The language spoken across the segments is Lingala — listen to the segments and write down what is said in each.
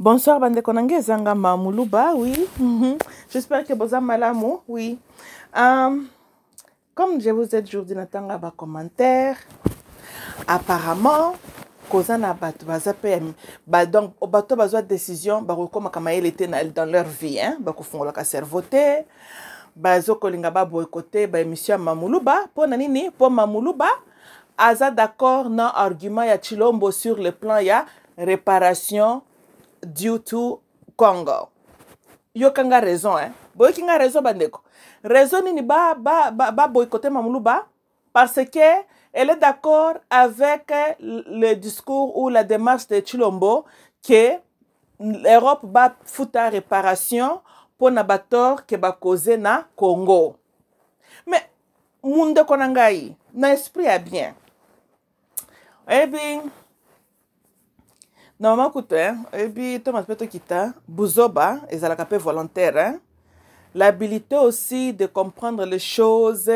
Bonsoir bandeko zanga mamuluba, oui. Mhm. J'espère que vous malamo oui. Euh, comme je vous ai toujours dit dans ba commentaire, apparemment koza na bato ba donc obato bazwa décision ba kokoma dans leur vie hein, ba mamuluba mamuluba d'accord non argument ya chilombo sur le plan ya réparation due to congo yokanga raison eh? boyokinga raison bandeko raison nini baboykote ba, ba, ba mamuluba parce que elle est d'accord avec le discours ou la démarche de chilombo que l'europe bafuta réparation mpona batort ke bakoze na congo mais mundeko na ngai na esprit ya bien oyebi eh normalement kutu oyebi thomas mpe tokita buzoba ezalaka mpe volontaire hein? l'habilité aussi de comprendre les choses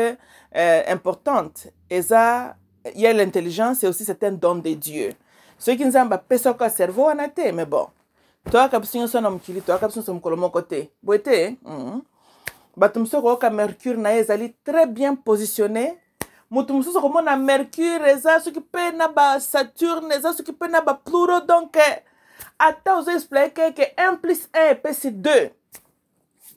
euh, importantes eza ye l'intelligence et aussi c'est un don de dieu soki nzambe apesaka ya cerveau wana te mais bon toyaka biso nyonso na mokili toyaka biso nyonso mokolo moko te boye te bato mosusu okoyoka mercure na ye ezali très bien positionné moto mosusu akomona mercure eza soki mpe na basaturne eza soki mpe na bapluro donc ata ozo explike ke 1 plus 1 epesi 2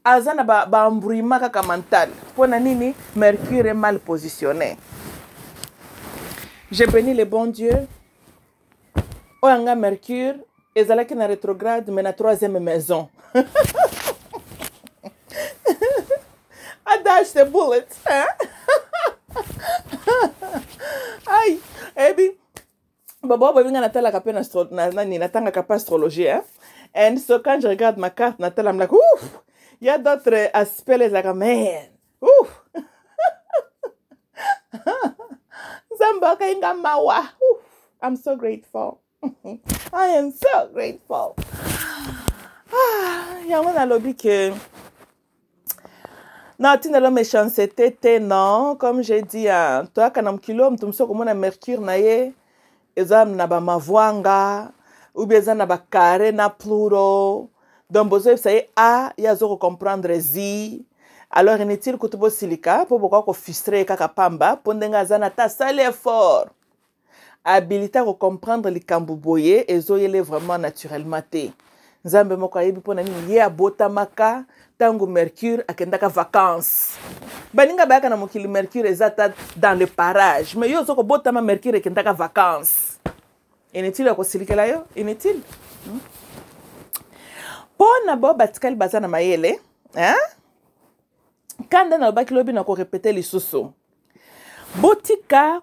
aza na baembrouillement ba kaka mental mpo na nini mercure e mal positionné je bénis le bon dieu oyo yanga mercure ezalaki na rétrograde mais na troisième maison i dash the bullet hein? ai eyebi baboa boyebi ngai natalaka mpe nani natangaka mpe astrologie hein? and so quand je regarde ma carte natala mlaka ouf ya d'autres aspects ezalaka man ouf nzambe akainga mawa ouf i'm so grateful i am so grateful ah, yango nalobi ke na ntina lo méchanceté te non comme j'ai dit hein, toyaka na mokilo moto mosu akomona mercure na ye eza na bamavwanga ubi eza na bakare na pluro donc bozoyebisa ye a ye azo kocomprendre zi alors inutile kutu bosilika mpo bokoka kofrustre ye kaka pamba mpo ndenge aza na ata asali effort habilité kocomprendre likambo boye ezoyele vraiment naturellement te nzambe moko ayebi mpo na nini ye abotamaka ntango mercure akendaka vacanse baninga bayaka na mokili mercure eza ta dans le parage mais yo oza kobotama mercure ekendaka vacanse inutile ya kosilikela yo inutile mpo hmm? na bao batikali baza na mayele kanda nalobaki lobi na korepete lisusu botika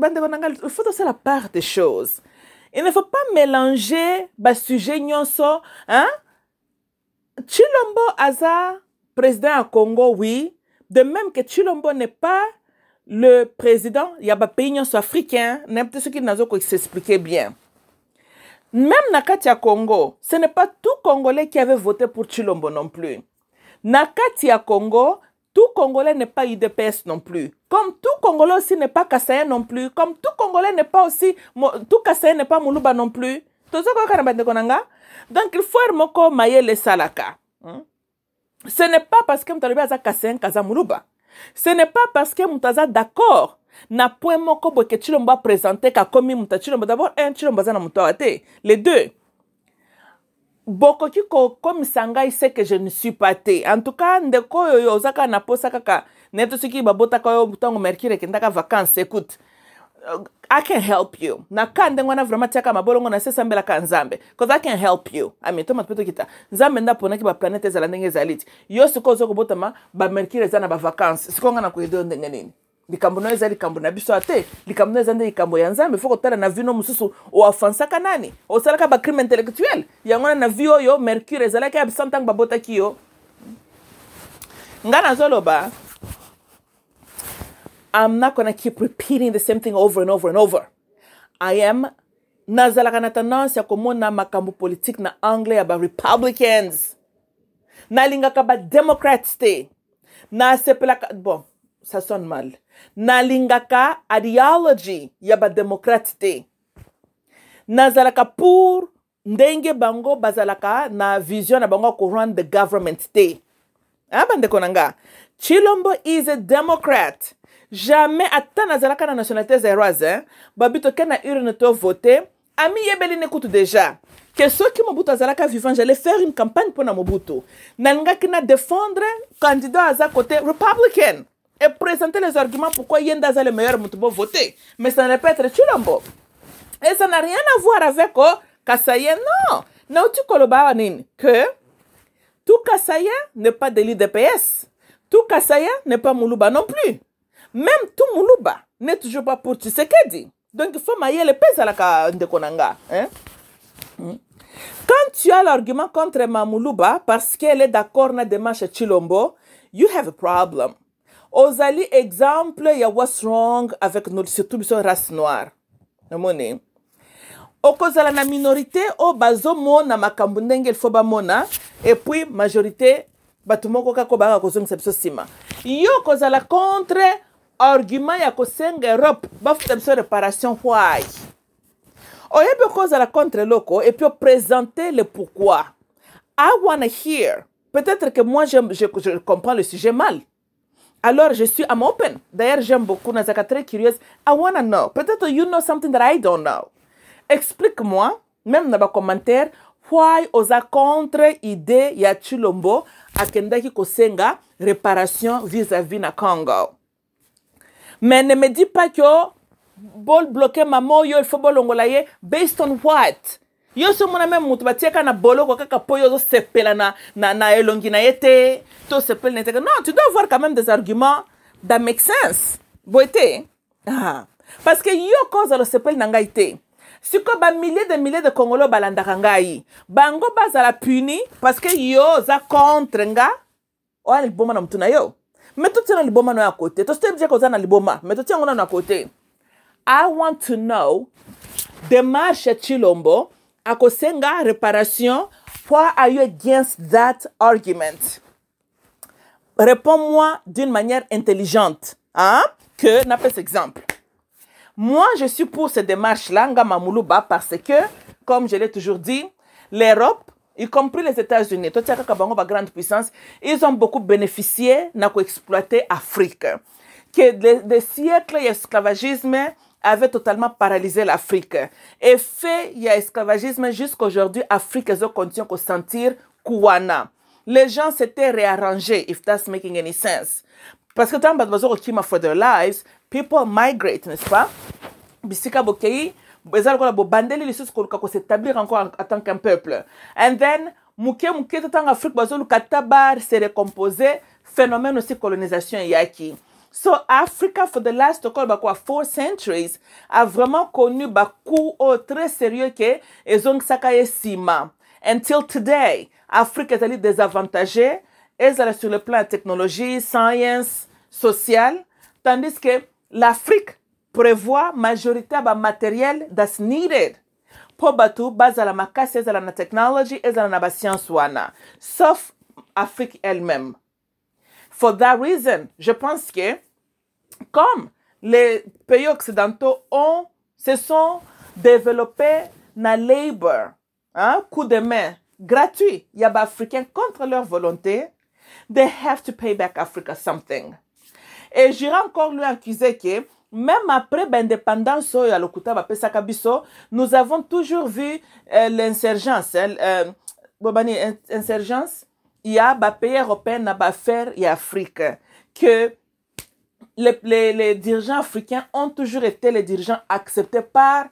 bandeko nanga il faut tosala part des choses il ne faut pas mélanger basujet nyonso hein? Chilombo Aza, président à Congo, oui. De même que Chilombo n'est pas le président, il y a pas pays africain, n'importe ce qui n'a pas expliqué bien. Même Nakatia Congo, ce n'est pas tout Congolais qui avait voté pour Chilombo non plus. Nakatia Congo, tout Congolais n'est pas UDPS non plus. Comme tout Congolais aussi n'est pas Kassaye non plus. Comme tout Congolais n'est pas aussi, tout n'est pas Moulouba non plus. toza kaka na bandeko na nga donc il faut ere moko mayele esalaka hmm? ce n'est pas parce que moto alobi aza kasenka aza moluba ce n'est pas parce que moto aza d'accord na point moko boye ke tshilombo apresente kakomi moto atshilombo dabord un tshilombo aza na moto awa te les deux bokoki kokomisa ngai se que je ne suis pas te en tout cas ndeko oyo oyo oza kaka na posa kaka neti soki babotaka oyo ntango mercure ekendaka vacance écoute I can help you. Na ka ndengo na vraiment tiaka mabolongo na sesa mbela ka nzambe. Cause I can help you. Ami to matupeto kita. Nzambe nda pona ki ba planète ezala ndenge ezaliti. Yo siko zo kobota ma ba mercure ezana ba vacances. Siko ngana ko edo ndenge nini. likambo na eza likambo na biso ate likambo na eza nde likambo ya nzambe fo kotala na vino mosusu oafansaka nani osalaka bacrime intellectuel yango wana na vi oyo mercure ezalaki abisa ntango babotaki yo ngai nazoloba I'm not going to keep repeating the same thing over and over and over. I am nazalaka na tendance ya komona makambo politike na anglais ya barepublicans nalingaka bademocrates te nasepelaka bon ça sonne mal nalingaka ideology ya bademocrate te nazalaka pour ndenge bango bazalaka na vision na bango ya korun the government te a bandeko na nga chilombo is a democrat jamais ata nazalaka na nationalité zeroise eh? babi tokei na urne tovote amiyebeli ne kutu déjà ke soki mobutu azalaka vivant jallais faire une campagne mpo na mobutu nalingaki na défendre candidat aza côté republicain et présenter les arguments pourquoi ye nde aza le meilleur motu po voter mais ça ne peut être chilombo et ça n'a rien à voir avec o oh, kasa ye non nauti koloba awa ah, nini que tout kasa ye n'est pas de l'idps tout kasa ye n'est pas moluba non plus même tout moulouba n'est toujours pas pour tu, dit. donc faut femme le pèse, à la Konanga. hein hmm. Quand tu as l'argument contre Mamoulouba parce qu'elle est d'accord na démarche Chilombo, you have a problem. Ozali exemple a what's wrong avec nous surtout sur race noire. Namone. Okozala na minorité o bazo mona makambo il faut ba mona et puis majorité batumoko kako baka kozongisa biso sima. Yo kozala contre argument ya kosenga europe bafuta de réparation hwai oyebi la contre loco et puis présenter le pourquoi i veux hear peut-être que moi je, je, comprends le sujet mal alors je suis am open d'ailleurs j'aime beaucoup nazaka très curieuse i veux know peut-être you know something that i don't know explique moi même dans na commentaire why oza contre idée ya chilombo akendaki kosenga réparation vis-à-vis -vis na congo mais ne me dis pas que oh, bol bloqué maman yo il faut bolongola ye based on what? yo so mona même moto batiaka na boloko kaka po yo ozosepela na, na, na elongi eh, na ye eh, te tosepeli na ye te non tu dois avoir quand même des arguments that make sense boye te ah. parce que yo kozala osepeli na ngai te sikoyo bamillier de millier de congolo balandaka ngai bango bazala puni parce que yo oza contre nga oya oh, liboma na motu na yo me to tie na liboma no à côté. to step je ko na liboma me to tie ngona à côté, i want to know démarche chilombo akosenga réparation quoi a eu against that argument réponds-moi d'une manière intelligente hein que n'a pas cet exemple moi je suis pour cette démarche là ngama muluba parce que comme je l'ai toujours dit l'Europe y compris les États-Unis, grande puissance, ils ont beaucoup bénéficié d'exploiter l'Afrique. Que des siècles d'esclavagisme avait totalement paralysé l'Afrique. Et fait, il y a esclavagisme jusqu'à aujourd'hui, Afrique, ils ont à sentir Kouana. Les gens s'étaient réarrangés, if that's making any sense. Parce que dans le for vie, lives, people migrate, n'est-ce pas? Bisika eza lokola bobandeli lisusu koluka kosetablir encore en tant qu'un peuple and then moke moke to ntango afrique bazoluka ta base recompose phénomène aussi colonisation eyaki so africa for the last okoloba kuwa four centuries a vraiment connu bacour oyo très sérieux ke ezongisaka ye nsima until today afrique ezali désavantagé ezala sur le plan ya technologie science sociale tandis ke l'afrique prévoit majorité ba matériel that's needed mpo batu bazala la ezala na technology ezala na science, sauf afrique elle-même for that reason je pense que comme les pays occidentaux ont se sont développés na labor un hein, coup de main gratuit des Africains contre leur volonté they have to pay back africa something et j'irai encore lui accuser que même après l'indépendance, oh, nous avons toujours vu euh, l'insurgence. Hein, euh, insurgence, il y a des pays européens, qui y Que les, dirigeants africains ont toujours été les dirigeants acceptés par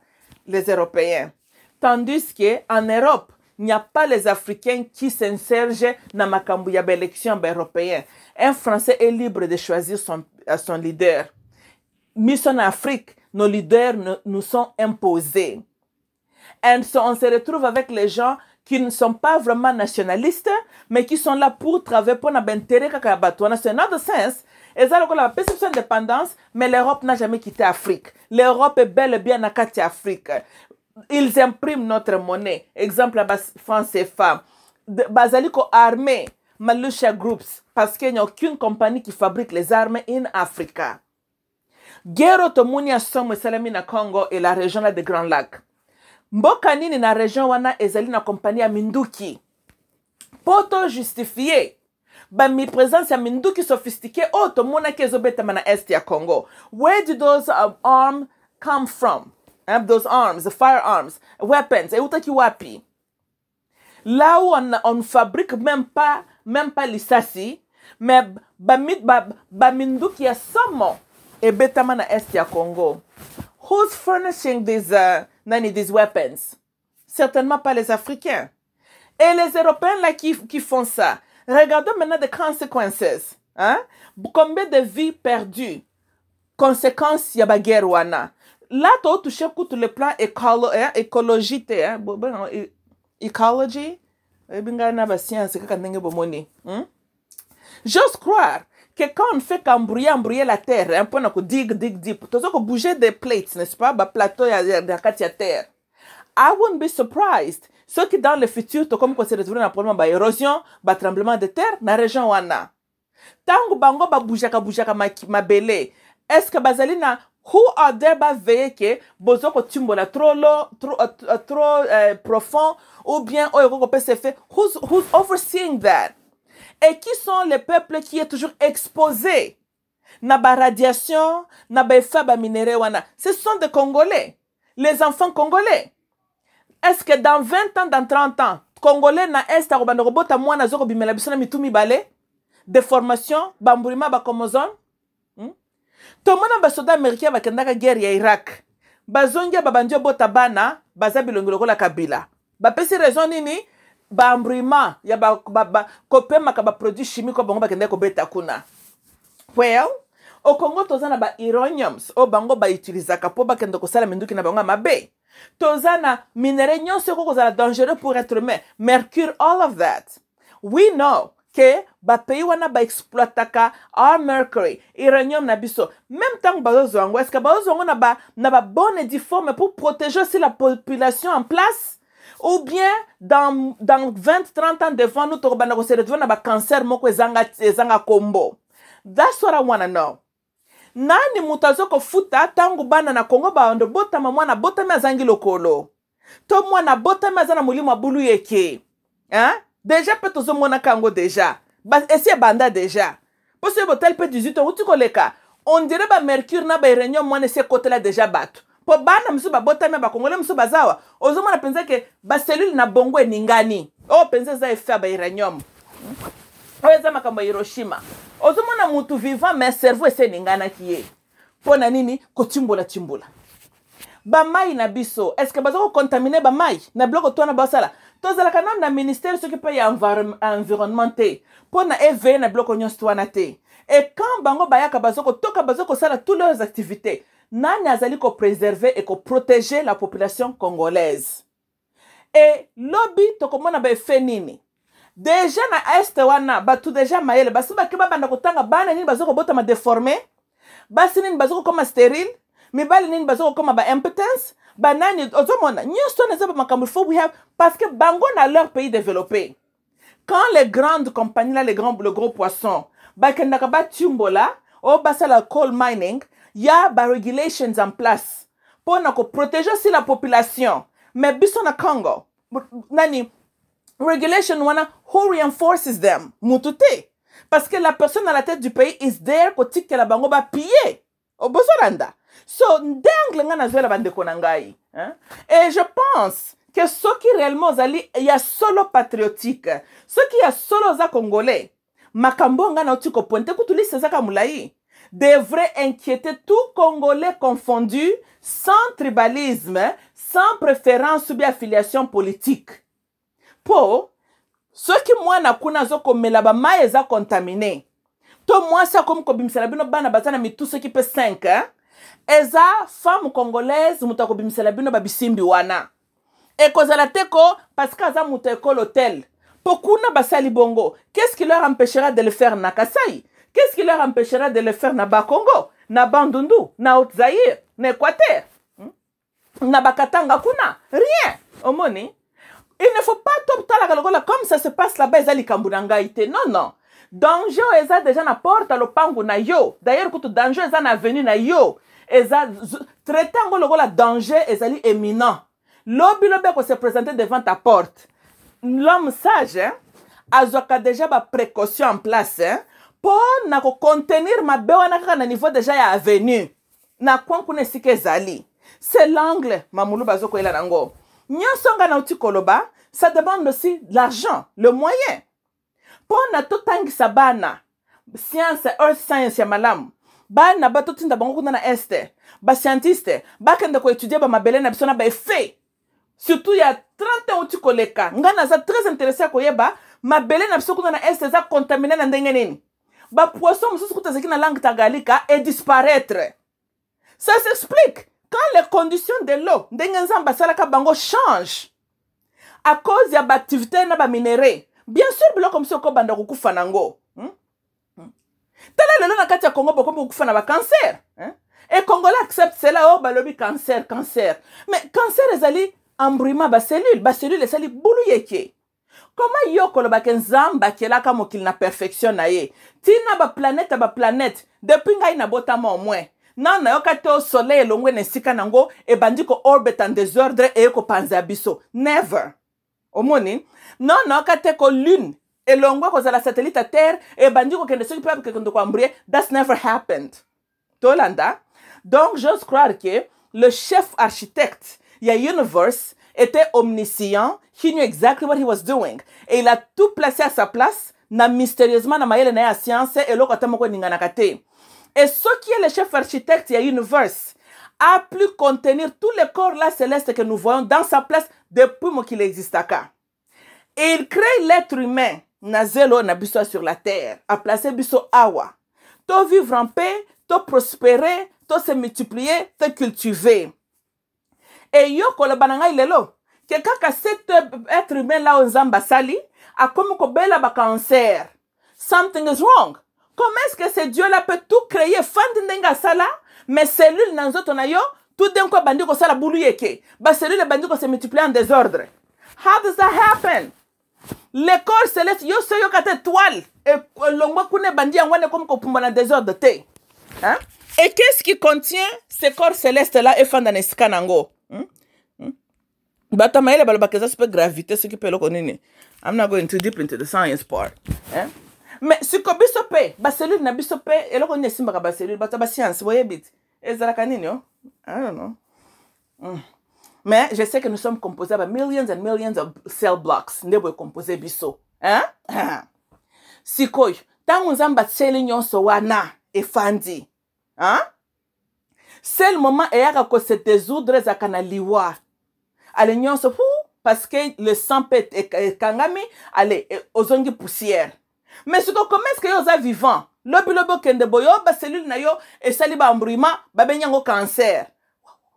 les Européens. Tandis qu'en Europe, il n'y a pas les Africains qui s'insurgent dans l'élection européenne. Un Français est libre de choisir son, euh, son leader. Mission en Afrique, nos leaders nous sont imposés. Et on se retrouve avec les gens qui ne sont pas vraiment nationalistes, mais qui sont là pour travailler pour notre intérêt C'est un autre sens. Ils ont la perception d'indépendance, mais l'Europe n'a jamais quitté l'Afrique. L'Europe est belle et bien à Afrique. Ils impriment notre monnaie. Exemple, la France et femmes. armée, Malusha Groups, parce qu'il n'y a aucune compagnie qui fabrique les armes en Afrique. gero tomoni asomo esalemi na congo e la région la de grand lac mboka nini na région wana ezali na kompani ya minduki mpo to justifie bamipresence ya minduki sophistiqué oyo tomonaki ezobetama na este ya congo where do those um, arm come from um, those arms the firearms weapons eutaki wapi là où on, on fabrique même pas même pas lisasi mais baminduki ba, ba, ba ya somo ebetama na est ya Congo. Who's furnishing these, uh, nani, these weapons? Certainement pas les Africains. Et les Européens là qui, qui font ça, regardons maintenant les conséquences. Hein? Combien de vies perdues? Conséquences, il y a guerre wana. Là, tu as touché tout le plan écolo, hein, écologique. Hein? Ecology? ebinga eh, na ba science kaka ndenge bomoni hmm? juste croire que quand on fait qu'embrouiller, embrouiller la terre, un peu on dig, dig, dig, tozo ko bouger des plates, n'est-ce pas, bah, plateau des il y terre. I wouldn't be surprised. Ce qui dans le futur, to comme quoi se résolu un problème bah, érosion, bah, tremblement de terre na région wana. Tango bango ba bah, bujaka m'a mabele. Est-ce que Bazalina, qui who are there bah, veiller que bozo tu timbola trop low, trop euh, trop euh, profond ou bien oh, qu'on peut se fait who's who's overseeing that? Et qui sont les peuples qui est toujours exposés na ba radiation, na ba ba minéraux wana. Ce sont des Congolais, les enfants congolais. Est-ce que dans 20 ans, dans 30 ans, Congolais na est akobanda moi na zoko bimela bisona mitumi mitu mibale? Déformation, bambulima ba chromosome? Hmm? tomona basoda américain la guerre ya irak bazongi babandi botabana bana baza bilongi la kabila bapesi raison nini baembruyement ya kopemaka baproduit chimique oyo bango bakendaki kobeta kuna well au congo toza na baironiums oyo bango bautilizaka mpo bakende kosala minduki na bango ya mabe toza na minere nyonso oko kozala dangereux pour être humain mercure all of that we know ke bapays wana baexploitaka r mercury iranium na biso même ntango bazozwa yango estce bazozwa yango na babone ba difforme pour protéger aussi la population en place ou bien dans, dans 20 30 ans devant nous tokobanda koseretrouve na bacancer moko ezanga, ezanga kombo that's what i wanna know nani moto azokofuta ntango bana na kongo bando botama mwana botami azangi lokolo to mwana botami aza na molimo abulu yeke hein? deja mpe tozomonaka yango deja esi ebanda deja mpo soki botali mpe 18 okuti koleka ondire bamercure na bareunion mwana esi ekotela deja bato mpo bana mosusu babotami ya bakongole mosusu baza awa ozomona mpenza ke baselule na bongo eningani oyo oh, mpenza eza efe ya bairanium hmm? oyo eza makambo ya hiroshima ozomona motu vivant mais cerveau ese eninganaki ye mpo na nini kotimbola-timbola bamai na biso estce baza kocontamine bamai na biloko to wana basala tozalaka nano na ministère soki mpe ya environnement te mpo na eveye na biloko nyonso to wana te ekamp bango bayaka baza kotoka baza kosala tous leurs activités nani azali préserver et protéger la population congolaise Et lobby tokomona baefe nini Déjà, na este wana tout déjà mayele basi bake babanda kotanga bana nini mais déformé? stérile nini bazoko ozomona we have parce que bango na leur pays développé quand les grandes compagnies là les grands, le gros poisson ont batiumbola basala coal mining ya baregulations en place mpo na koprotege si la population me biso na congo nani regulation wana who reinforces them mutu te parce que la personne à la tête du pays is there kotikela bango bapille obozolanda so ndenge ngai nazwela bandeko na ngai hein? et je pense ke soki réellement ozali ya solo patriotique soki ya solo oza congolais makambo ngai nauti kopointe kutu lisa ezaka molai devrait inquiéter tout Congolais confondu, sans tribalisme, sans préférence ou affiliation politique. Po, moi mwana kuna azokomela bamai za contamine to mwasi sa kobimisela bino bana na mitu femmes congolaises 5 eza femme congolaise muta bino wana parce l'hôtel kuna basali bongo qu'est ce qui leur empêchera de le faire na Qu'est-ce qui leur empêchera de le faire na Bakongo, na Bandundu, na Haute-Zaïre, na Équateur, hmm? na Bakatanga kuna? Rien. Omoni. Il ne faut pas totalaka lokola comme ça se passe là-bas eza likambo na ngai te. Non non. Danger eza déjà na porte lopango na yo. D'ailleurs kutu danger eza na avenue na yo. Eza traite yango lokola danger ezali éminent. Lobi lobi se présenter devant ta porte. L'homme sage hein, azwaka déjà ba précaution en place hein, mpo na kocontenir mabe wana kaka na niveau deja ya avenue na coin kuna esika ezali c'est l'angle mamulu bazokoyela nango nyonso ngai nauti koloba ça demande aussi l'argent le moyen mpo na totangisa bana science earth science ya malamu bana batotinda bango kuna na este bascientiste bakende koétudie bamabele na biso na baefe surtout ya 30 ans uti koleka ngai naza très intéressé ya koyeba mabele na biso kuna na este eza contamine na ndenge nini bapoisson mosusu kuta ezalaki na langue tagalika edisparaître ça s'explique quand les conditions de l'eau ndenge nzambe asalaka bango change à cause ya baactivité na baminere bien sûr biloko mosusu ekobanda kokufa nango hmm? hmm. tala lelo na kati ya kongo bokomi kokufa na bacancer hmm? ekongolais accepte cela oyo oh, balobi cancer cancer mais cancer ezali embrima bacellule bacellule esali bulu yeke koma yo kolobaka nzambe akelaka mokili na perfection na ye ntina baplanete ya baplanete depuis ngai nabotama omwin na nayoka te osoleil elongwe na esika nango ebandi koorbit en désordre eye kopanza ya biso never omoni na nayoka te kolune elongwe kozala satellite ya terre ebandi kokende soki mpe akekende koambrie thats never happened tolanda donc jose croire ke le chef architecte ya universe était omniscient. He knew exactly what he was doing. Et il a tout placé à sa place. Na mystérieusement na mayele na science et moko Et ce qui est le chef architecte de l'univers, a pu contenir tous les corps là célestes que nous voyons dans sa place depuis qu'il existe. Et il crée l'être humain na zelo na sur la terre, a placé biso awa. To vivre en paix, to prospérer, to se multiplier, te cultiver. Et yo na bananga ilelo. ke kaka cet être humain la a nzambe ko bela ba cancer. something is wrong comment est ce que ce dieu là peut tout créer fandi sala asala mais cellule nan nzoto na yo tout d'un coup abandi sala bouluyeke. Ba bacellule ebandi se multiplient en désordre how does that happen Le corps céleste, yo so yoka te toile elongwa euh, kuna bandi yango wana ko pumba na désordre te hein? et qu'est ce qui contient ce corps céleste là efanda eskanango Hmm? Hmm? bato mayele balobaka eza super gravité soki mpe eloko nini i'm not going too deep into the science part eh? me siko biso mpe baselule na biso mpe eloko nini esimbaka baselule bato ya basiance boyebi ti ezalaka nini o oh? i don't know mm. mais je sais que nous sommes composés ba millions and millions of cell blocks nde boye compose biso eh? sikoyo ntango nzambe atieli nyonso wana efandi hein? seul moment eyaka à ezalaka na liwa se fou parce que le sang mpe ekangami ale ozongi poussière mais ce okoma commence que oza vivant lobi lobi okende boyo baselule na yo esali baembruyement ba yango cancer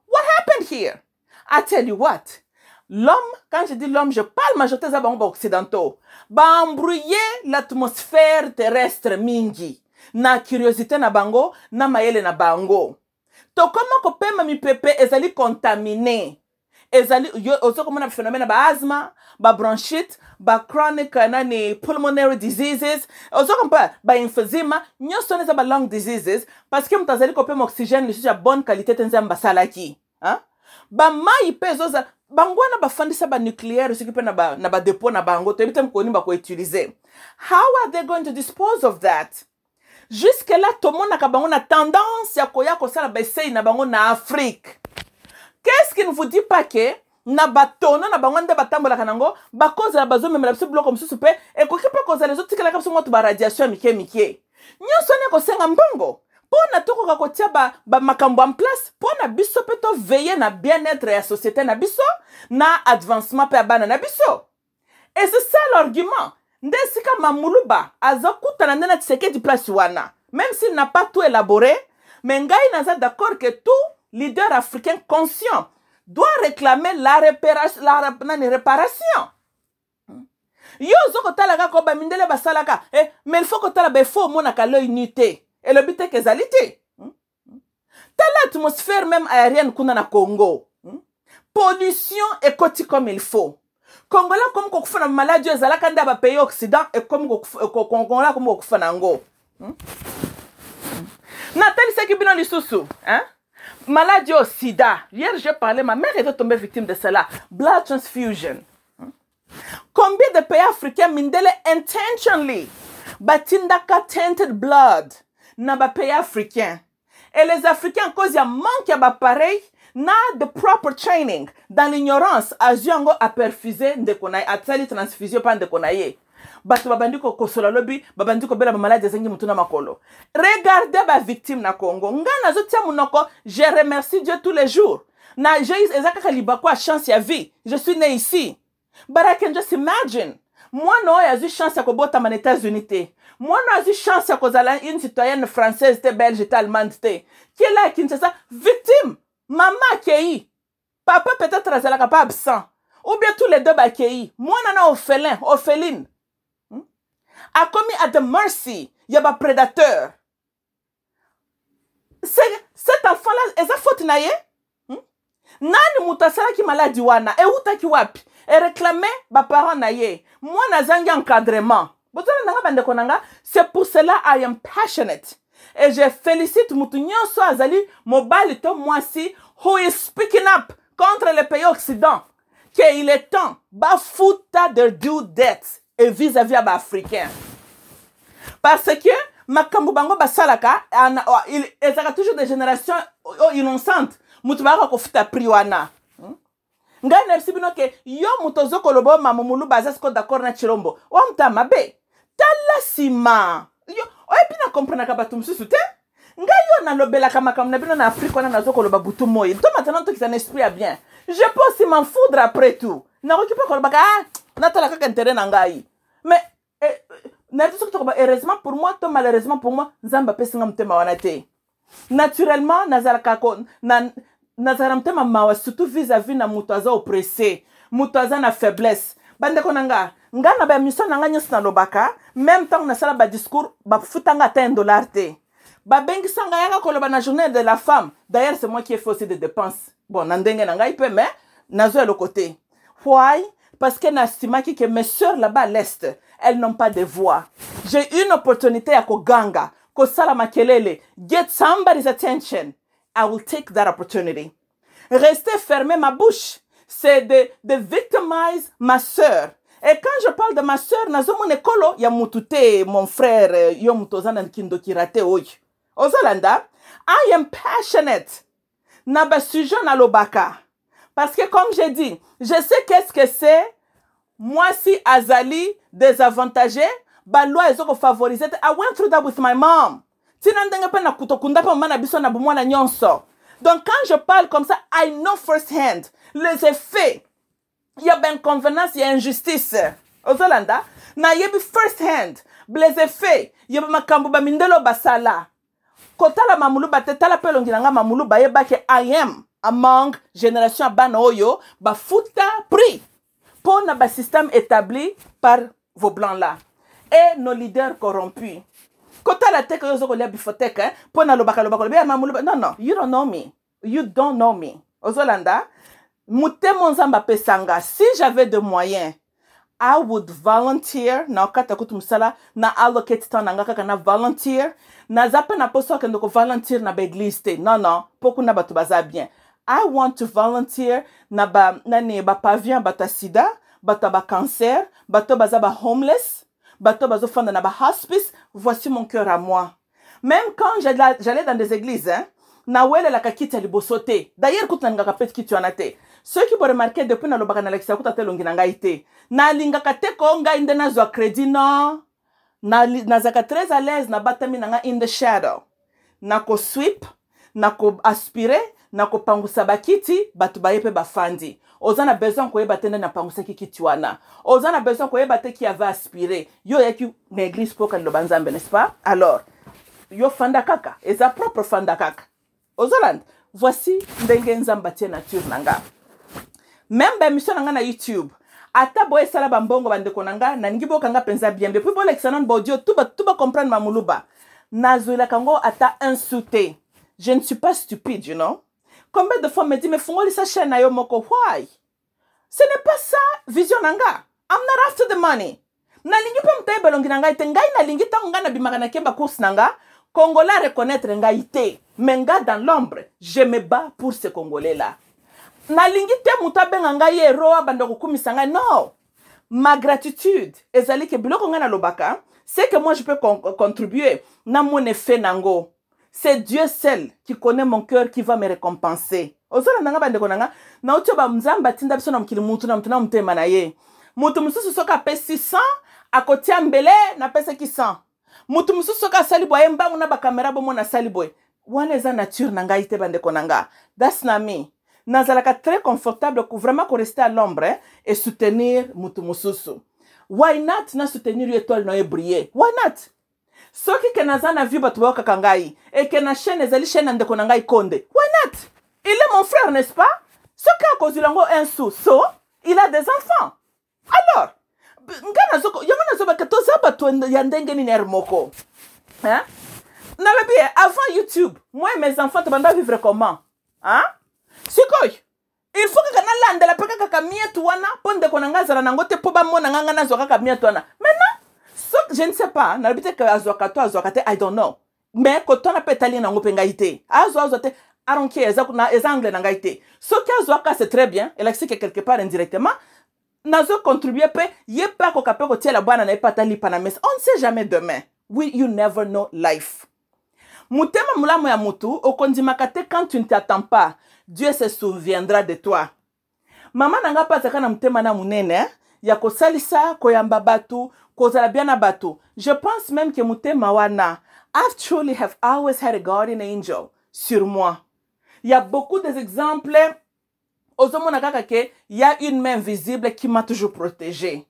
what happened here i tell you what L'homme, quand je dis l'homme, je parle majorité des occidentaux. Ba embrouiller l'atmosphère terrestre mingi. Na curiosité na bango, na mayele na bango. tokóma kopema mipepe ezali contamine ezali ozokomona baphénomène ba asthma ba bronchite ba chronic nani pulmonary diseases ozokompa ba emphysima nyonso wana eza ba lung diseases parce que moto azali kopema oxygène lisusu ya bonne qualité te nzambe asalaki bamai mpe ezozala bango wana bafandisa banucléaire soki mpe na badepot na bango toyebi te mokoni bakoutilize how are they going to dispose of that jusque là tout le monde a tendance ya koya à baisser na bango na afrique qu'est-ce qui ne vous dit pas que, na batono na bango nde batambolaka nango bakozala bazomemela la biloko mosusu mpe ekoki mpe la ezotikelaka biso moto baradiation ya mike mike nyonso ko ekosenga mbongo pona na a kotia ba, ba en place pona na biso mpe veiller na bien-être la société na biso na advancement pe na biso et c'est ça l'argument nde esika mamuluba azokutana nde na tshisekedi place wana même s'il n'a pas tout élaboré mais ngai naza d'accord que tout leader africain conscient doit réclamer la, la nani réparation hmm. yo ozo kotala kaka oyo bamindele basalaka eh, mais il faut kotala befo omonaka loi nu te elobi te kezali te hmm. hmm. tala atmosphère même aérienne kuna na congo pollution ekoti comme il faut congolais akomi kokufa na maladi oyo ezalaka nde ya bapays occident congolais akomi kokufa na yango hmm? hmm? natalisaki bino lisusu maladi oyo sida hier je parlais ma mère ezotombe victime de cela blood transfusion hmm? combien de pays africain mindele intentionally batindaka tainted blood na bapays africain et les africains cause ya manque ya bapareil not the proper training dans l'ignorance azwi yango aperfuse ndeko na ye atali transfusion mpa ndeko na ye bato babandi kokosola lobi babandi kobela bamaladi ezangi motu na makolo regarde bavictime na congo ngai nazotia monoko je remercie dieu tous les jours na jei eza kaka libako ya chance ya vie je suis né ici but i can just imagine mwana oyo azwi chance ya kobotama na états-unis te mwana oyo azwi chance ya kozala une citoyenne française te belge te allemande te kila ya kinshasa victime Maman kayi, Papa peut-être zala pas absent. Ou bien tous les deux kayi. Moi, na orphelin, orpheline. Hmm? A commis at the mercy yaba prédateur. Cet enfant-là, eza faute na ye? Hmm? Nani mutu ki maladi wana? ki wapi? E réclamait ba parent na ye. encadrement. nanga c'est pour cela I am passionate. et je félicite mutu nyonso azali mobali to si who is speaking up contre les pays occidentaux qu'il est temps bafuta de due debt et vis-à-vis -vis baafricain parce que makambo bango basalaka ezalaka toujours des générations oyo oh, innocente moto bayaka kofuta pri wana hmm? ngai nayebisi bino ke yo moto oza koloba oyo mama moluba aza siko d'accord na chilombo oa moto ya mabe tala nsima oyebi na komprenaka bato mosusu te ngai oyo nalobelaka makambo na bino na afrike wana naza koloba butu moi to matana tokisa na esprit ya bien je peux si m'en foudre après tout nakoki mpe kolobaka ah natala kaka intere na ngai mais eh, eh nayeti soki tokoba heureusement pour moi to malheureusement pour moi nzambe apesinga motema wana te naturellement nazalaka nazala na motema mawa surtout vis-à-vis na moto aza oppressé moto aza na faiblesse bandeko na nga ngai na bamisio na ngai nyonso nalobaka même ntango nasala badiscours bafutanga ata un dollar te babengisanga yaka koloba na journée de la femme d'ailleurs c'est moi qui ai fait aussi des dépenses bon na ndenge na ngai mpe mais nazwa eloko te why parce que nasimaki ke mes sœurs là-bas à l'est elles n'ont pas de voix j'ai une opportunité ya koganga kosala makelele get somebody's attention i will take that opportunity rester fermer ma bouche c'est de, de victimize ma sœur et quand je parle de ma sœur nazomona ekolo ya mutu te mon frère yo mutu oza na kindoki ra te oyo ozolanda i am passionate na basujet nalobaka parce que comme j'ai dit je sais qu'est-ce que c'est mwasi azali désavantagé balwa ezokofavorize te i went through that with my mom ntina ndenge mpe na kutokunda mpe mama na biso na bomwana nyonso donc quand je parle comme ça i know first hand les effets ya bainconvenance ya injustice ozolanda nayebi first hand les effets ya bamakambo bamindelo basala kotala mamuluba te tala mpe elongi na ngai mamuluba yebaki i am among génération ya bana oyo bafuta prix mpo na basystème établi par vos blancs là e nos leaders corrompus kotala te koyo oza kolia bifoteke mpo na lobaka lobaka lobi ya mamuluba non non you don't know me you don't know me ozolanda motema nzambe apesanga si j'avais de moyens I would volunteer na wakati akuti msala na allocate time nanga kaka na volunteer naza mpe na mposo akende kovolunteer na baeglise te non non mpo kuna bato baza bien i want to volunteer na ba, nani bapavion bato ya sida bato ya bacancer bato baza bahomeless bato bazofanda na bahospice voici mon cœur à moi même quand j'allais dans des églises hein, nawelelaka kiti ya liboso te dayer kuti naningaka mpe kiti wana te soki boremarke depuis nalobaka nalakisa kuta te elongi na ngai te nalingaka te ko ngai nde nazwa crédit no nazalaka na très à l'aise nabatami na ngai in the shadow nakoswip nakoaspire nakopangusa bakiti bato baye mpe bafandi oza na besoin koyeba te nde napangusaki kiti wana oza na besoin koyeba te ki ava aspire yo oyaki na église mpoka liloba nzambe n'est ce pas alors yo fanda kaka eza propre fanda kaka ozolanda voici ndenge nzambe atie nature na nga Même ben, na na youtube ata boy sala bambongo konanga, na nga bien bokanga mpenza biembe bodio tout ba tout tu comprendre mamuluba nazwelaka yango ata kango te je ne suis pas stupide you know combien de fois me dit me fungolisa chaine na yo moko why ce n'est pas ça vision na I'm not after the money Na lingi moto yebelongi na lingi te ngai nalingi ntango ngai na kemba course nanga nga congolais reconnaître ngai te Menga dans l'ombre je me bats pour ces congolais là nalingi te moto abenga ngai ero abanda kokumisa ngai non ma gratitude ezali ke biloko ngai nalobaka ce que moi je peux con contribuer namona efe nango c'est dieu seul qui connaît mon cœur qui va me récompenser ozolanda nga bandeko na nga nauti oyo banzambe atinda biso na mokili mutu na mutu na motema na ye motu mosusu soki apesi 100 akotia mbele napesaki 100 motu mosusu soki asali boye mbangu na bakamera bomona asali boye wana eza nature na ngai te bandeko na nga that's na mi nazalaka très confortable ko vraiment koreste à l'ombre eh? et soutenir mutu mosusu why not na soutenir yo étoile na ye brille why not soki ke naza na vie bato bayokaka ngai eke na chaîne ezali chaîne ya ndeko na ngai konde why not il est mon frère n'est-ce pas soki akozwila yango un sou so il a des enfants alors ngai yango nazobaka toza bato ya ndenge nini ere moko hein? nalobi avant youtube moi et mes enfants tobanda vivre comment hein? sikoyo il faut kaka nalandela mpe kaka kamiete wana mpo ndeko na ngai azala nango te mpo bamona ngai ngai nazwa kaka miete wana maintenant so je ne sais pas nalobi te ke azwaka to azwaka te i don't know mais kotwana mpe etali nango mpe ngai te azwa azwa te aronkier eza, eza angle na ngai te soki azwaka c'est très bien elakisi ke quelque part indirectement nazocontribue mpe ye mpe akoka mpe kotiela bwana na ye mpe atalipa na mesa on ne sait jamais demain we you never know life motema molamu ya motu okondimaka te quand tu ne t'attends pas dieu se souviendra de toi mama na ngai mpe azalaka na motema na monene ya kosalisa koyamba bato kozala bia na bato je pense même ke motema wana i've truly have always had a guardian angel sur moi ya beaucoup des exemples ozomona kaka ke ya une main visible qui m'a toujours protégé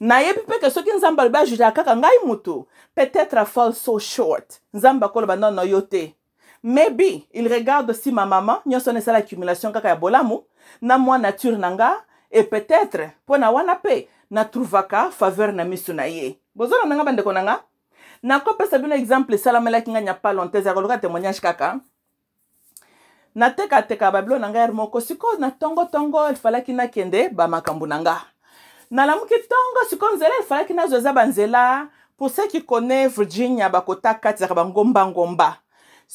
nayebi mpe ke soki nzambe alobi ajudaka kaka ngai motu peut-être fall so short nzambe akoloba nono yo te maybe il regarde si ma mama nyonso wana esala accumulation kaka ya bolamu na mwa nature na nga e peut-être mpo na wana mpe natruvaka faveur na miso na ye bozolanda nga bandeko na nga nakopesa bino exemple esalamelaki ngai ya parenthèse ya koloka témoignage kaka natekateka babilo na ngai moko sikoyo na tongotongo efalaki nakende bamakambo na nga nalamuki ntongo sikoyo nzela efalaki nazwa eza banzela pour ceux qui connaît virginia bakota kati ezaka bangombangomba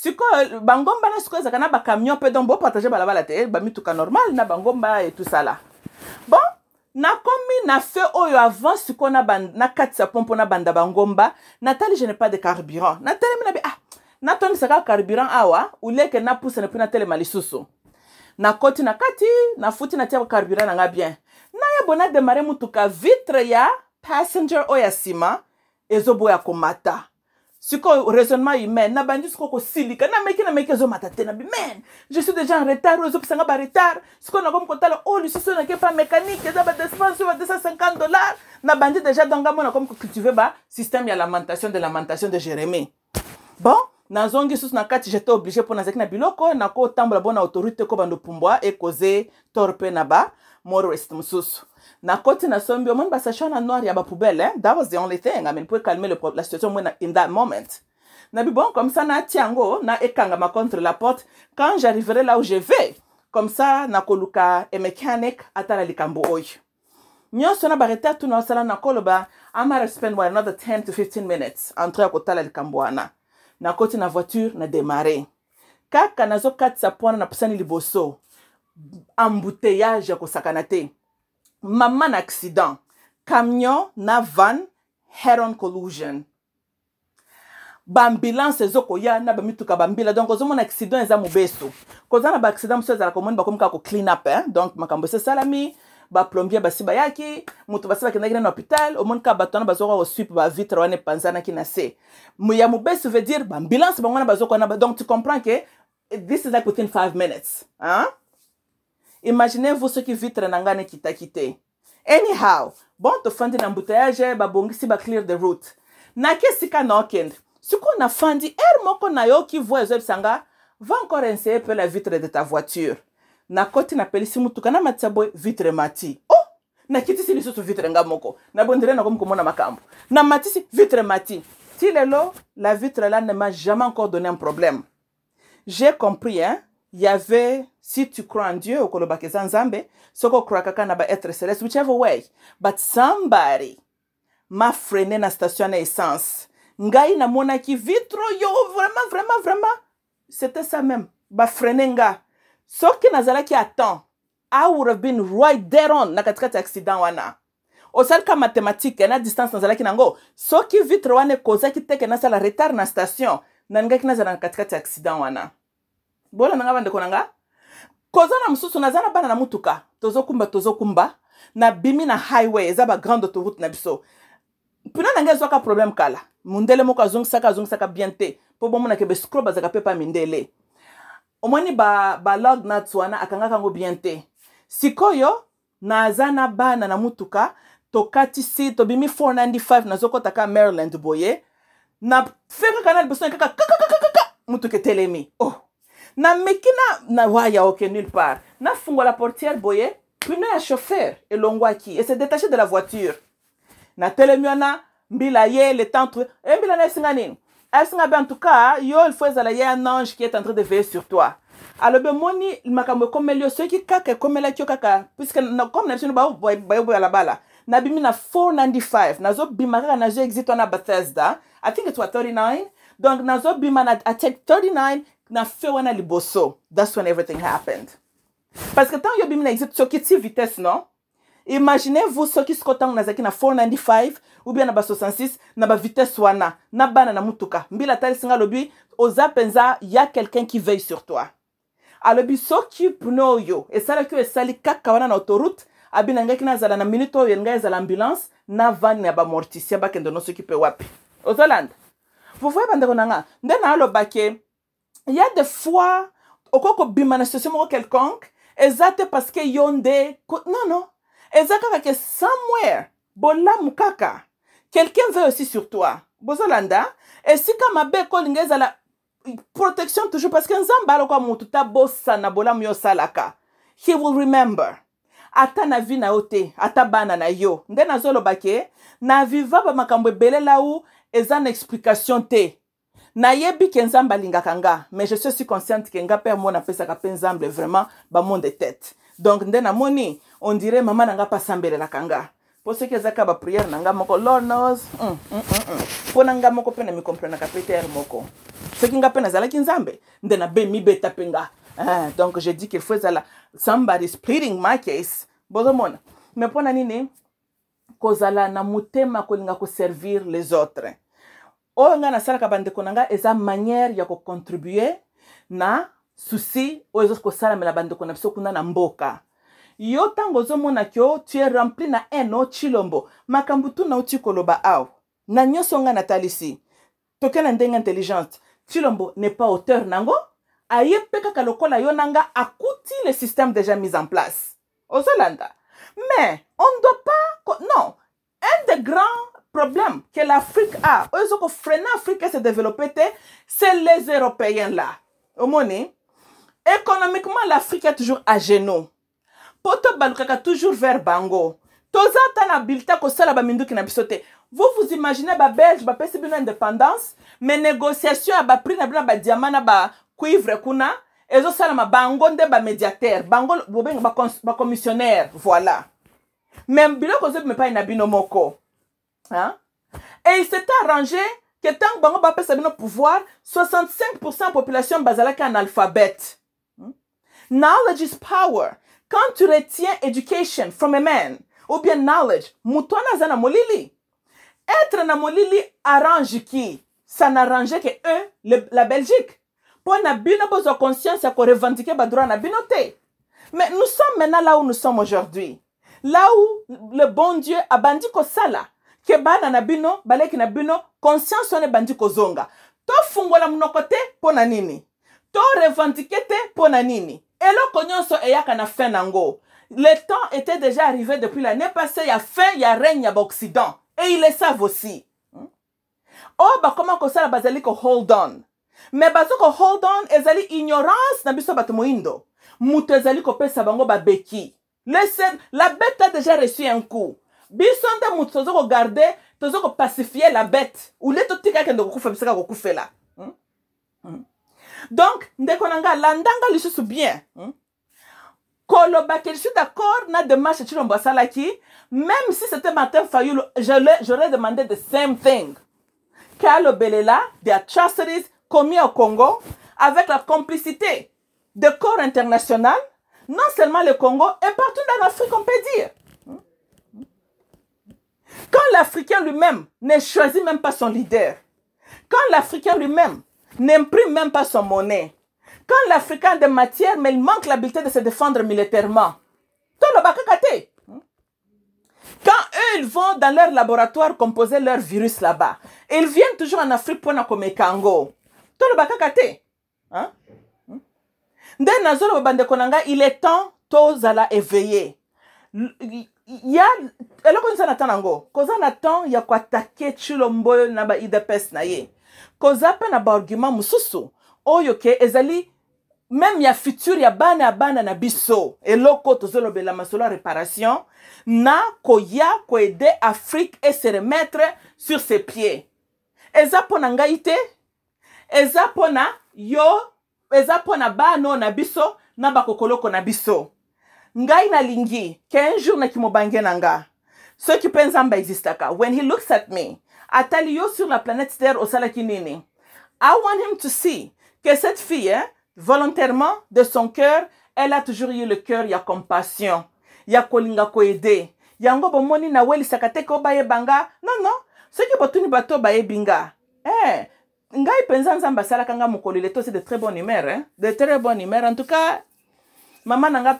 sikoyo bangomba na sikoyo ezalaka na bacamion mpe donc bopartage balabala te bamituka normale na bangomba etusala bon nakomi na fe oyo avant sikoyo na kati ya pompo na banda bangomba natali je ne pas de carburant natelemi na bi ah natondisaka carburant awa uleke napusana mpe natelema lisusu nakoti na kati nafuti natia carburant nanga bien nayebo nademare motuka vitre ya passenger oyo ya nsima ezoboya komata sikoyo raisonnement humain nabandi sikoyo kosilika nameki nameki ezomata te nabi man je suis déjà en retard oyo ezopesanga baretard sikoyo nakomi kotala oyo oh, lisusu oyo nakefa mécanique eza badespense oyo ba 250 dollar nabandi déjà dangamo nakomi kocultive basystème ya lamentation de lamentation de jérémie bon nazongi susu na kati jete oblige mpo nazalaki na biloko nakotambola mpo na autorité ko bando pumbwa ekoze tor mpe na bamorest mosusu nakoti na sombi omoni basachet na noire ya bapoubele eh? that was the only thing amin po ekalme la situation moi in that moment na bibon comme ça natia yango na ekangama contre la porte quand j'arriverai là où je vais comme ça nakoluka e mechanic atala likambo oyo nyonso na baretard tu naosala nakoloba amara spend one another 10 to 15 minutes entre ya kotala likambo wana nakoti na voiture na demare kaka nazokatisa mpona na pusani liboso embouteillage ya kosakana te maman accident camion na van head on collusion baambulance ezokoya na bamituka bambila donc ozomona accident eza mobeso koza na baaccident mosusu ezalaka omoni bakomi kaka koclean up eh? donc makambo ese esalami baplombier basi bayaki moto basi bakendaki nani hôpital omoni kaka bato wana bazwaka koswipe bavitre wana epanzanaki na se ya mobeso veut dire baambulance bango wana bazwaka wana donc tu comprends ke this is like within 5 minutes hein? imaginez-vous soki vitre na ngai nekitaki te anyhow bon tofandi na mbutayage babongisi baclear the route nake esika naokende sikoyo nafandi ere moko nayoki voi ezoyebisa nga va encore enseye mpe la vitre de ta voiture nakoti napelisi motuka na matia boye vitre mati o oh! nakitisi lisusu vitre nga moko nabondire nakomi komona makambo namatisi vitre mati ti lelo la vitre là ne m'a jamais encore donné un problème j'ai compris hein? yave si tu crois en dieu okolobaka eza nzambe soki okroa kaka na baetre celeste whichever way but somebody mafrene na station ya essence ngai namonaki vitre oyo vraiment vraiment vraiment c'était ça même bafrene nga soki nazalaki a temps i would have been right there on na katikati ya accident wana osalaka mathématike na distance nazalaki nango soki vitre wana ekozaki teke nasala retard na station naningaki nazala na katikati ya accident wana bolanda nga bandeko na nga koza na mosusu naza na bana na motuka tozokumba tozokumba nabimi na highway eza bagrande autoroute na biso mpuna na ngai ezwaka problème kala mondele moko azongisaka azongisaka bien te mpo bomonaka bescro bazalaka mpe pa mindele omoni balog ba nuts wana akangaka yango bien te sikoyo naza na bana na motuka tokatisi tobimi 495 nazokɔta ka maryland boye na fe kaka na liboso kaka kakakakaka motuka etelemi oh na meki na, na waya oke nulle part nafungwa la portière boye pune ya chauffeur elongwaki ese détaché de la voiture natelemi wana mbila ye le temps e mbila na esinga nini ayesinga be entouka yo ilfaut ezala ye un ange qui est en train de veiller sur toi alobi omoni makambo ekomeli yo soki kaka ekomelaki yo kaka puiske comme na biso bayo balabala nabimi na 495 nazobima kaka nazwi exit wana bethesda i think it's wa 39 donc nazobima na atek 39 na fe wana liboso that's when everything happened parce que ntango yo bimi na egypte soki ti vitesse non imaginez-vous soki siko ntango nazalaki na 495 ou bien na ba 66 na bavitesse wana na bana na mutuka mbila atalisi nga alobi oza mpenza ya quelqu'un qui veille sur toi alobi soki pneu oyo esalaki oyo esali kaka wana na autoroute abi nangaki nazala na minute oyo elingai ezala ambulance na vani na bamorticien bakende no soki mpe wapi ozolanda vovoye bandeko na nga nde naalobaki il y a des fois okokobima na situation moko quelconque eza te parce que yo nde non non eza kaka ke somewhere bolamu kaka quelqu'un veut aussi sur toi bozolanda esika mabe ekolinga ezala protection toujours parce que nzambe alokwa motu ta bosana bolamu yo osalaka he will remember ata na vi na yo te ata bana na yo nde nazoloba ke na viva bamakambo ebele lau eza na explication te nayebi ke nzambe alingaka nga mais je suis aussi consciente ke nga mpe mona apesaka mpe nzambe vraiment bamonde tete donc nde namoni on dirait mama na nga mpe asambelelaka nga mpo soki ezaka bapriere na nga moko lord knows mm, mm, mm, mpo na nga moko mpe na mikomprenaka mpe tere moko soki nga mpe nazalaki nzambe nde nabe mibeta mpe nga ah, donc je dis qu'il faut ezala somebody splitting my case bozomona mais mpo na nini kozala na motema kolinga koservir les autres oyo ngai nasalaka bandeko na ngai eza maniere ya kocontribue na susi oyo ezo kosalamela bandeko na biso kuna na mboka yo ntango ozomona kio tu es rempli na haine oti lombo makambo tuna oti koloba awa na nyonso ngai natalisi toke na ndenge intelligente tilombo n'est pas auteur nango aye mpe kaka lokola yo na nga akuti le système déjà mis en place ozolanda mais on ne doit pas non un des grands problème que l'Afrique a, eux ont freiné l'Afrique à se développer, c'est les Européens là. Au monnaie, économiquement, l'Afrique est toujours à genoux. Poto balukaka toujours vers Bango. Toza tana bilta ko sala ba minduki na bisote. Vous vous imaginez ba Belge ba pesi bino indépendance, mais négociation ba prix na bino ba diamant na ba cuivre kuna, ezo sala ma bango nde ba médiateur, bango bobenga ba, ba commissionnaire, voilà. Mais biloko zo me pa na bino moko. Hein? Et il s'est arrangé que tant que bango bapesa au pouvoir 65% de la population en analphabète. Hmm? Knowledge is power. Quand tu retiens education from a man ou bien knowledge, mutu zana na molili. Être na molili arrange qui? Ça n'arrange que eux, la Belgique. Pour na bino bozo conscience il faut revendiquer ba droit na la Mais nous sommes maintenant là où nous sommes aujourd'hui. Là où le bon Dieu a bandi ko sala. ke bana na bino baleki na bino conscience wana ebandi kozonga tofungola monoko te mpo na nini torevendike te mpo na nini eloko nyonso eyaka na fin nango le temps était déjà arrivé depuis l'année passée ya fin ya règne ya baoccident et ils le savent aussi hmm? oyo oh, bakoma kosala bazali ko hold on me bazo ko hold on ezali ignorance na biso bato moyindo moto ezali kopesa bango babeki la bête a déjà reçu un coup biso nde moto toza kogarde toza kopacifie la bete ule totika kende kokufa bisika kokufela hmm? hmm. donc ndeko na ngai landanga lisusu bien hmm? kolobaki je suis d'accord na démarche chilombo asalaki même si c'était martin fayulu j'aurais demandé the same thing ke alobelela the atrocities commis au congo avec la complicité de corps international non seulement le congo et partout dans l'afrique on peut dire Quand l'Africain lui-même ne choisit même pas son leader, quand l'Africain lui-même n'imprime même pas son monnaie, quand l'Africain de matières, mais il manque l'habileté de se défendre militairement. Hein? Quand eux, ils vont dans leur laboratoire composer leur virus là-bas, ils viennent toujours en Afrique pour comme Kango. Hein? hein? Il est temps, tozala éveiller. ya eloko nyonso na ntan yango koza na temps ya koatake tshilo mboyo na ba-idps na ye koza mpe na baargument mosusu oyo ke ezali meme ya future ya bana ya bana na biso eloko tozolobela masolo ya réparation na koya koede afrique e se remettre sur ses pieds eza mpo na ngai te eza mpo na yo eza mpo na bana oyo na biso na bakokoloko na biso ngai nalingi qu'un jour nakimobange na nga qui mpe nzambe existaka when he looks at me atali sur la planète terre osalaki nini i want him to see que cette fille hein, volontairement de son cœur elle a toujours eu le cœur ya compassion ya kolinga aider yango bomoni weli sakate ko baye banga. non non qui botuni bato bayebi binga. eh, ngai mpenza nzamba asalaka nga mokolo to c'est de très bonne humeur hein? de très bonne humeur en tout cas maman na nga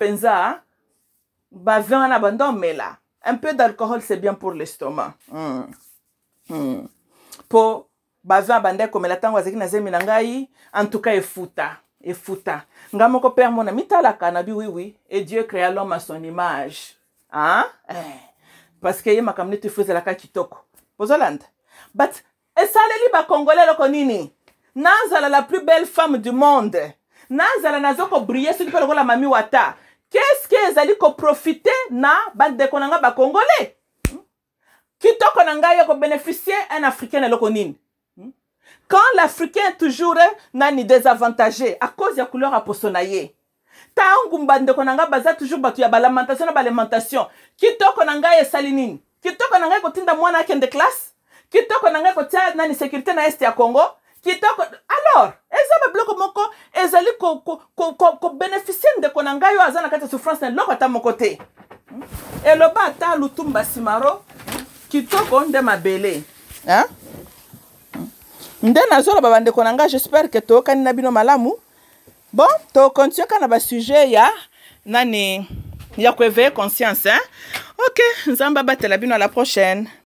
bavin wana bando omela un peu d'alcool c'est bien pour l'estomac mm. mm. mpo bavin abandai komela ntango azalaki na zemi na ngai en tout cas efuta efuta ngai moko pere mona mitalaka na bi wiwi et dieu créa l'homme à son image hein? Eh. parce que ye makambo neti fo ezalaka kitoko bozolanda but esaleli bakongole eloko nini nazala la plus belle femme du monde nazala naza kobrille soki mpe lokola mami wata keske ezali koprofite na bandeko na ngai bacongolais hmm? kitoko na ngai ya kobénéficie un africain eloko nini hmm? quand l'africain toujours nani désavantagé à cause ya couleur ya poso na ye ntango bandeko na ngai baza toujours bato ya balamentation na balamentation kitoko na ngai esali nini kitoko na ngai kotinda mwana akende classe kitoko na ngai kotia nani sécurité na este ya congo kitoko alors eza babiloko moko ezali ko ndeko na oyo aza na kati ya souffrance na eloko ata moko te hmm? eloba ata lutumba simaro kitoko nde mabele hein? hmm? nde nazoloba bandeko na ngai j'espère ke toyokani na bino malamu bon tokontinue kaka na basujet ya nani ya koéveille conscience hein? ok nzambe abatela bino à la prochaine